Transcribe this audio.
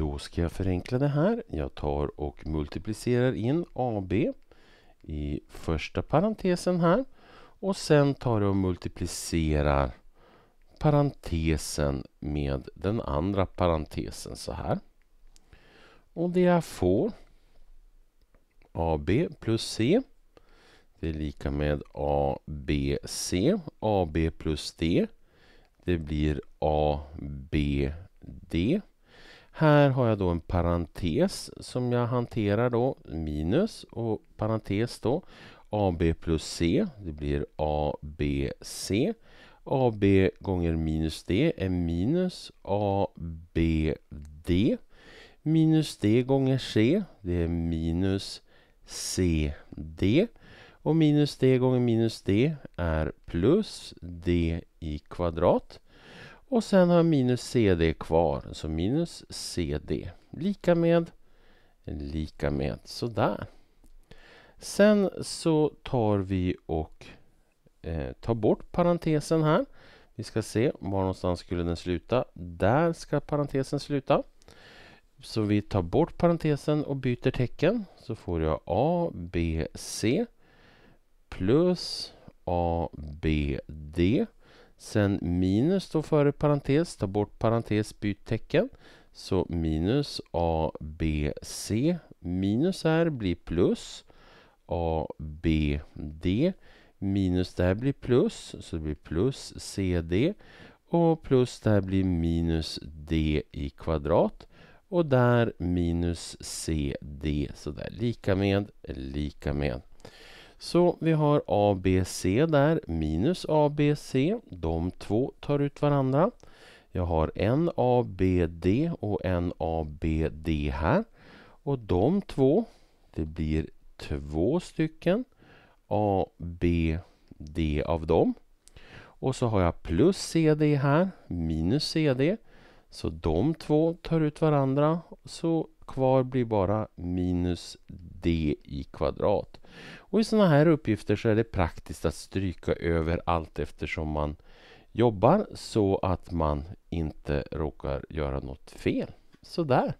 Då ska jag förenkla det här. Jag tar och multiplicerar in AB i första parentesen här. Och sen tar jag och multiplicerar parentesen med den andra parentesen så här. Och det jag får AB plus C det är lika med ABC. AB plus D det blir ABD här har jag då en parentes som jag hanterar då, minus och parentes då. AB plus C, det blir ABC. AB gånger minus D är minus ABD. Minus D gånger C, det är minus CD. Och minus D gånger minus D är plus D i kvadrat. Och sen har jag minus CD kvar. Så minus CD lika med lika med sådär. Sen så tar vi och eh, tar bort parentesen här. Vi ska se var någonstans skulle den sluta. Där ska parentesen sluta. Så vi tar bort parentesen och byter tecken. Så får jag A, B, C plus A, B, D Sen minus då före parentes, ta bort parentes, byt tecken. Så minus ABC minus här blir plus ABD minus där blir plus, så det blir plus CD och plus där blir minus D i kvadrat och där minus CD, så där lika med, lika med. Så vi har ABC där, minus ABC. De två tar ut varandra. Jag har en ABD och en ABD här. Och de två, det blir två stycken ABD av dem. Och så har jag plus CD här, minus CD. Så de två tar ut varandra. Så kvar blir bara minus D i kvadrat. Och I sådana här uppgifter så är det praktiskt att stryka över allt eftersom man jobbar så att man inte råkar göra något fel. Sådär.